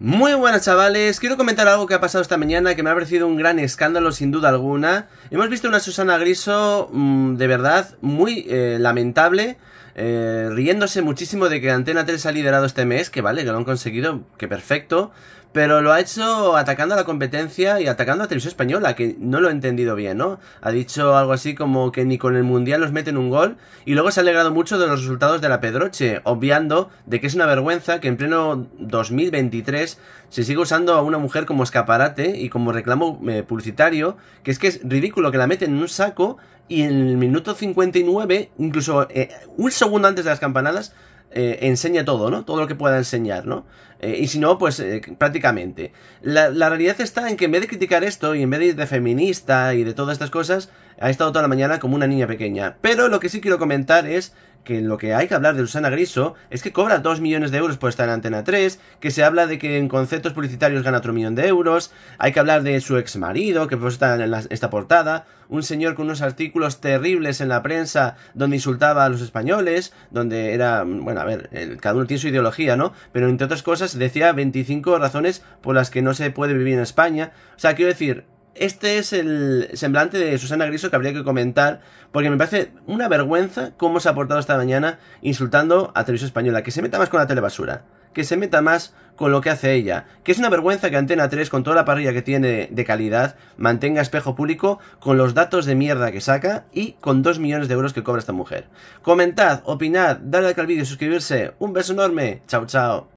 Muy buenas chavales, quiero comentar algo que ha pasado esta mañana que me ha parecido un gran escándalo sin duda alguna. Hemos visto una Susana Griso mm, de verdad muy eh, lamentable eh, riéndose muchísimo de que Antena 3 ha liderado este mes, que vale, que lo han conseguido, que perfecto, pero lo ha hecho atacando a la competencia y atacando a Televisión Española, que no lo he entendido bien, ¿no? Ha dicho algo así como que ni con el Mundial los meten un gol y luego se ha alegrado mucho de los resultados de la Pedroche, obviando de que es una vergüenza que en pleno 2023 se siga usando a una mujer como escaparate y como reclamo eh, publicitario, que es que es ridículo que la meten en un saco y en el minuto 59, incluso eh, un segundo antes de las campanadas eh, enseña todo, ¿no? Todo lo que pueda enseñar, ¿no? Eh, y si no, pues eh, prácticamente. La, la, realidad está en que en vez de criticar esto y en vez de ir de feminista y de todas estas cosas, ha estado toda la mañana como una niña pequeña. Pero lo que sí quiero comentar es que lo que hay que hablar de Susana Griso es que cobra 2 millones de euros por estar en Antena 3, que se habla de que en conceptos publicitarios gana otro millón de euros, hay que hablar de su ex marido, que pues está en esta portada, un señor con unos artículos terribles en la prensa donde insultaba a los españoles, donde era, bueno, a ver, cada uno tiene su ideología, ¿no? Pero entre otras cosas decía 25 razones por las que no se puede vivir en España. O sea, quiero decir, este es el semblante de Susana Griso que habría que comentar, porque me parece una vergüenza cómo se ha portado esta mañana insultando a Televisión Española, que se meta más con la telebasura, que se meta más con lo que hace ella, que es una vergüenza que Antena 3, con toda la parrilla que tiene de calidad, mantenga espejo público con los datos de mierda que saca y con 2 millones de euros que cobra esta mujer. Comentad, opinad, dadle like al vídeo, suscribirse, un beso enorme, chao chao.